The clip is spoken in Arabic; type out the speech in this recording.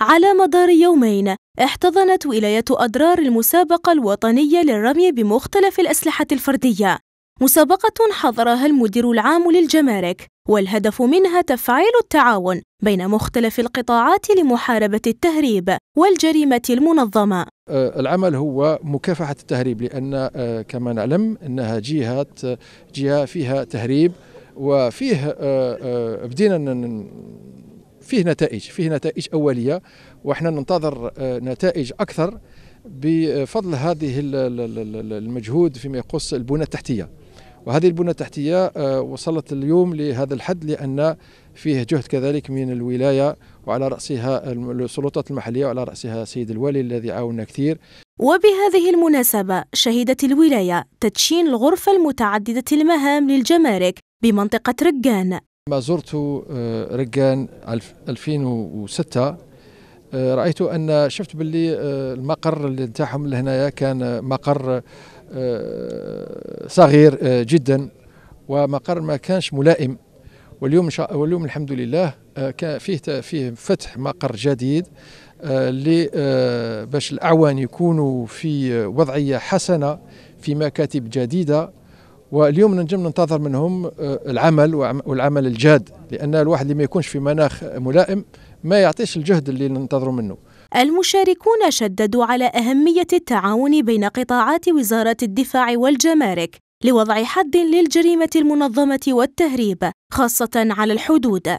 على مدار يومين احتضنت ولاية أدرار المسابقة الوطنية للرمي بمختلف الأسلحة الفردية مسابقة حضرها المدير العام للجمارك والهدف منها تفعيل التعاون بين مختلف القطاعات لمحاربة التهريب والجريمة المنظمة آه، العمل هو مكافحة التهريب لأن آه، كما نعلم أنها جهات جهة فيها تهريب وفيه آه، بدينا فيه نتائج فيه نتائج أولية وإحنا ننتظر آه، نتائج أكثر بفضل هذه المجهود فيما يخص البنى التحتية وهذه البنى التحتية آه، وصلت اليوم لهذا الحد لأن فيه جهد كذلك من الولاية وعلى رأسها السلطات المحلية وعلى رأسها سيد الوالي الذي عاوننا كثير وبهذه المناسبة شهدت الولاية تدشين الغرفة المتعددة المهام للجمارك بمنطقة رجان ما زرت آه، رقان 2006 آه، رايت ان شفت باللي آه، المقر اللي نتاعهم لهنايا كان مقر صغير جدا ومقر ما كانش ملائم واليوم واليوم الحمد لله كان فيه فيه فتح مقر جديد اللي باش الاعوان يكونوا في وضعيه حسنه في مكاتب جديده واليوم نجم ننتظر منهم آه، العمل والعمل الجاد لان الواحد اللي ما يكونش في مناخ ملائم ما يعطيش الجهد اللي ننتظره منه المشاركون شددوا على اهميه التعاون بين قطاعات وزاره الدفاع والجمارك لوضع حد للجريمه المنظمه والتهريب خاصه على الحدود